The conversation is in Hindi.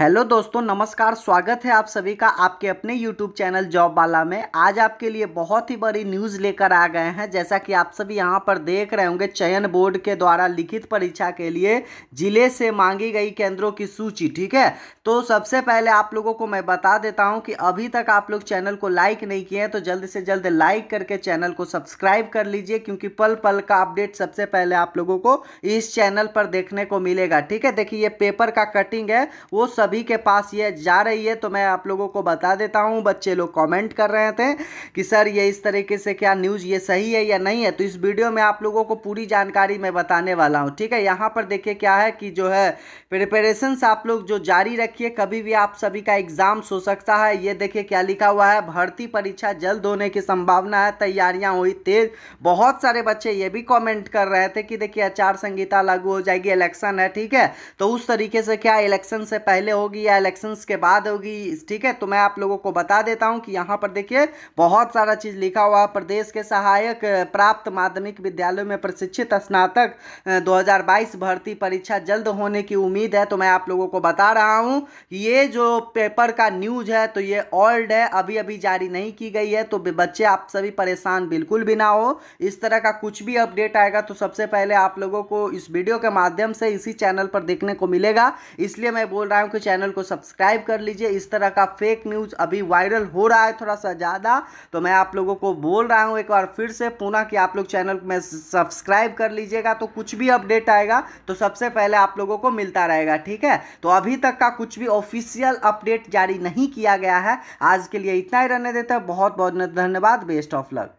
हेलो दोस्तों नमस्कार स्वागत है आप सभी का आपके अपने यूट्यूब चैनल जॉब वाला में आज आपके लिए बहुत ही बड़ी न्यूज़ लेकर आ गए हैं जैसा कि आप सभी यहां पर देख रहे होंगे चयन बोर्ड के द्वारा लिखित परीक्षा के लिए जिले से मांगी गई केंद्रों की सूची ठीक है तो सबसे पहले आप लोगों को मैं बता देता हूँ कि अभी तक आप लोग चैनल को लाइक नहीं किए हैं तो जल्द से जल्द लाइक करके चैनल को सब्सक्राइब कर लीजिए क्योंकि पल पल का अपडेट सबसे पहले आप लोगों को इस चैनल पर देखने को मिलेगा ठीक है देखिए ये पेपर का कटिंग है वो सब सभी के पास ये जा रही है तो मैं आप लोगों को बता देता हूँ बच्चे लोग कमेंट कर रहे थे कि सर ये इस तरीके से क्या न्यूज़ ये सही है या नहीं है तो इस वीडियो में आप लोगों को पूरी जानकारी मैं बताने वाला हूँ ठीक है यहाँ पर देखिए क्या है कि जो है प्रिपरेशंस आप लोग जो जारी रखिए कभी भी आप सभी का एग्ज़ाम्स हो सकता है ये देखिए क्या लिखा हुआ है भर्ती परीक्षा जल्द होने की संभावना है तैयारियां हुई तेज बहुत सारे बच्चे ये भी कॉमेंट कर रहे थे कि देखिए आचार संहिता लागू हो जाएगी इलेक्शन है ठीक है तो उस तरीके से क्या इलेक्शन से पहले होगी या इलेक्शंस के बाद होगी ठीक है तो मैं आप लोगों को बता देता हूँ कि यहाँ पर देखिए बहुत सारा चीज़ लिखा हुआ है प्रदेश के सहायक प्राप्त माध्यमिक विद्यालयों में प्रशिक्षित स्नातक दो भर्ती परीक्षा जल्द होने की उम्मीद है तो मैं आप लोगों को बता रहा हूँ ये जो पेपर का न्यूज़ है तो ये ओल्ड है अभी अभी जारी नहीं की गई है तो बच्चे आप सभी परेशान बिल्कुल भी ना हो इस तरह का कुछ भी अपडेट आएगा तो सबसे पहले आप लोगों को इस वीडियो के माध्यम से इसी चैनल पर देखने को मिलेगा इसलिए मैं बोल रहा हूँ कि चैनल को सब्सक्राइब कर लीजिए इस तरह का फेक न्यूज़ अभी वायरल हो रहा है थोड़ा सा ज़्यादा तो मैं आप लोगों को बोल रहा हूँ एक बार फिर से पुनः कि आप लोग चैनल में सब्सक्राइब कर लीजिएगा तो कुछ भी अपडेट आएगा तो सबसे पहले आप लोगों को मिलता रहेगा ठीक है तो अभी तक का कुछ भी ऑफिशियल अपडेट जारी नहीं किया गया है आज के लिए इतना ही रहने देते हैं बहुत बहुत धन्यवाद बेस्ट ऑफ लक